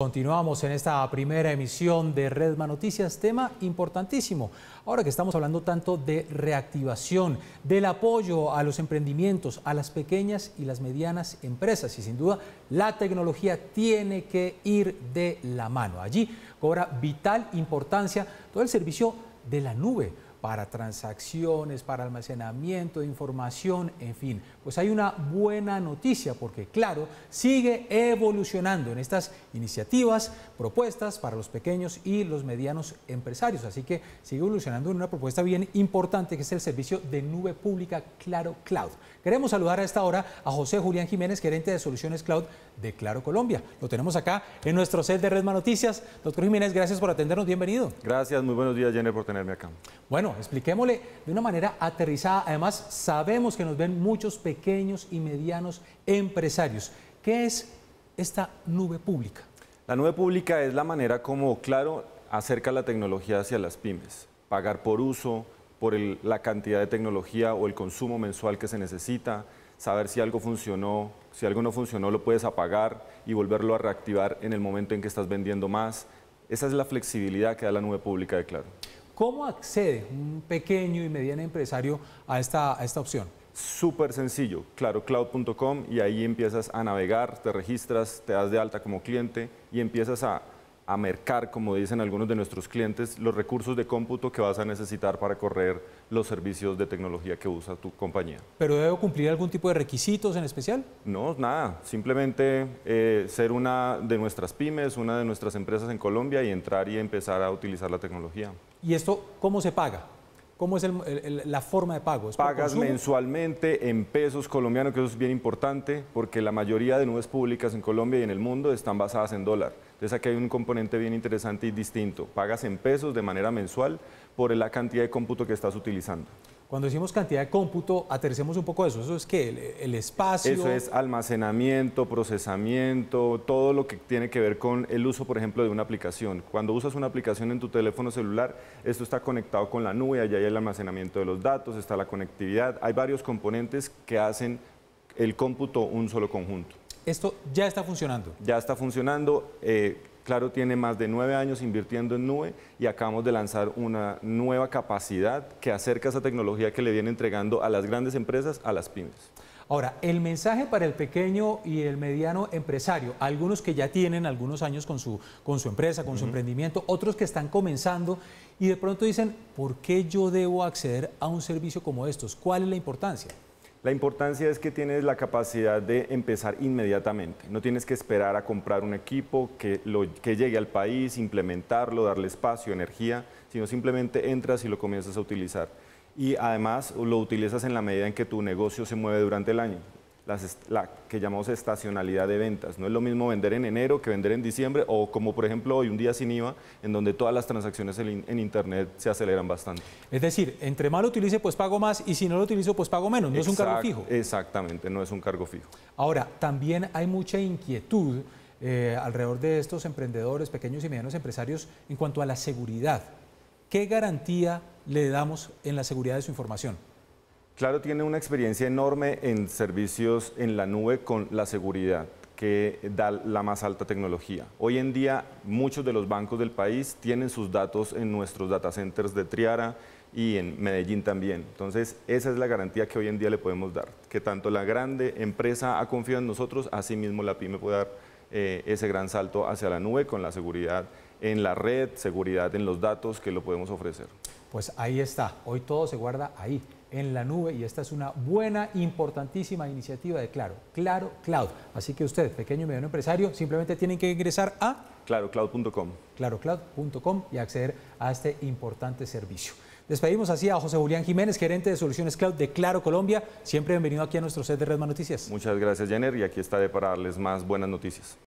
Continuamos en esta primera emisión de Redma Noticias, tema importantísimo. Ahora que estamos hablando tanto de reactivación, del apoyo a los emprendimientos, a las pequeñas y las medianas empresas, y sin duda la tecnología tiene que ir de la mano. Allí cobra vital importancia todo el servicio de la nube para transacciones, para almacenamiento de información, en fin. Pues hay una buena noticia porque, claro, sigue evolucionando en estas iniciativas, propuestas para los pequeños y los medianos empresarios. Así que sigue evolucionando en una propuesta bien importante que es el servicio de nube pública Claro Cloud. Queremos saludar a esta hora a José Julián Jiménez, gerente de soluciones cloud de Claro Colombia. Lo tenemos acá en nuestro set de Redma Noticias. Doctor Jiménez, gracias por atendernos. Bienvenido. Gracias, muy buenos días, Jenner, por tenerme acá. Bueno, expliquémosle de una manera aterrizada. Además, sabemos que nos ven muchos pequeños y medianos empresarios. ¿Qué es esta nube pública? La nube pública es la manera como, claro, acerca la tecnología hacia las pymes. Pagar por uso, por la cantidad de tecnología o el consumo mensual que se necesita, saber si algo funcionó, si algo no funcionó lo puedes apagar y volverlo a reactivar en el momento en que estás vendiendo más. Esa es la flexibilidad que da la nube pública de Claro. ¿Cómo accede un pequeño y mediano empresario a esta, esta opción? Súper sencillo, claro, cloud.com y ahí empiezas a navegar, te registras, te das de alta como cliente y empiezas a a mercar, como dicen algunos de nuestros clientes, los recursos de cómputo que vas a necesitar para correr los servicios de tecnología que usa tu compañía. ¿Pero debo cumplir algún tipo de requisitos en especial? No, nada. Simplemente eh, ser una de nuestras pymes, una de nuestras empresas en Colombia y entrar y empezar a utilizar la tecnología. ¿Y esto cómo se paga? ¿Cómo es la forma de pago? Pagas mensualmente en pesos colombianos, que eso es bien importante, porque la mayoría de nubes públicas en Colombia y en el mundo están basadas en dólar. Entonces aquí hay un componente bien interesante y distinto. Pagas en pesos de manera mensual por la cantidad de cómputo que estás utilizando. Cuando decimos cantidad de cómputo, aterricemos un poco eso. Eso es que el, el, espacio. Eso es almacenamiento, procesamiento, todo lo que tiene que ver con el uso, por ejemplo, de una aplicación. Cuando usas una aplicación en tu teléfono celular, esto está conectado con la nube, allá hay el almacenamiento de los datos, está la conectividad, hay varios componentes que hacen el cómputo un solo conjunto. ¿Esto ya está funcionando? Ya está funcionando. Eh, claro, tiene más de nueve años invirtiendo en nube y acabamos de lanzar una nueva capacidad que acerca esa tecnología que le viene entregando a las grandes empresas, a las pymes. Ahora, el mensaje para el pequeño y el mediano empresario, algunos que ya tienen algunos años con su, con su empresa, con su emprendimiento, otros que están comenzando y de pronto dicen, ¿por qué yo debo acceder a un servicio como estos? ¿Cuál es la importancia? La importancia es que tienes la capacidad de empezar inmediatamente. No tienes que esperar a comprar un equipo que, lo, que llegue al país, implementarlo, darle espacio, energía, sino simplemente entras y lo comienzas a utilizar. Y además lo utilizas en la medida en que tu negocio se mueve durante el año la que llamamos estacionalidad de ventas. No es lo mismo vender en enero que vender en diciembre o como por ejemplo hoy un día sin IVA en donde todas las transacciones en, Internet se aceleran bastante. Es decir, entre más lo utilice pues pago más y si no lo utilizo pues pago menos, no es un cargo fijo. Exactamente, no es un cargo fijo. Ahora, también hay mucha inquietud eh, alrededor de estos emprendedores, pequeños y medianos empresarios en cuanto a la seguridad. ¿Qué garantía le damos en la seguridad de su información? Claro tiene una experiencia enorme en servicios en la nube con la seguridad que da la más alta tecnología. Hoy en día muchos de los bancos del país tienen sus datos en nuestros data centers de Triara y en Medellín también. Entonces, esa es la garantía que hoy en día le podemos dar, que tanto la grande empresa ha confiado en nosotros, así mismo la pyme puede dar eh, ese gran salto hacia la nube con la seguridad en la red, seguridad en los datos que lo podemos ofrecer. Pues ahí está, hoy todo se guarda ahí en la nube y esta es una buena, importantísima iniciativa de Claro, Claro Cloud. Así que usted, pequeño y mediano empresario, simplemente tienen que ingresar a clarocloud.com. Clarocloud.com y acceder a este importante servicio. Despedimos así a José Julián Jiménez, gerente de Soluciones Cloud de Claro Colombia. Siempre bienvenido aquí a nuestro set de Redma Noticias. Muchas gracias, Jenner, y aquí estaré para darles más buenas noticias.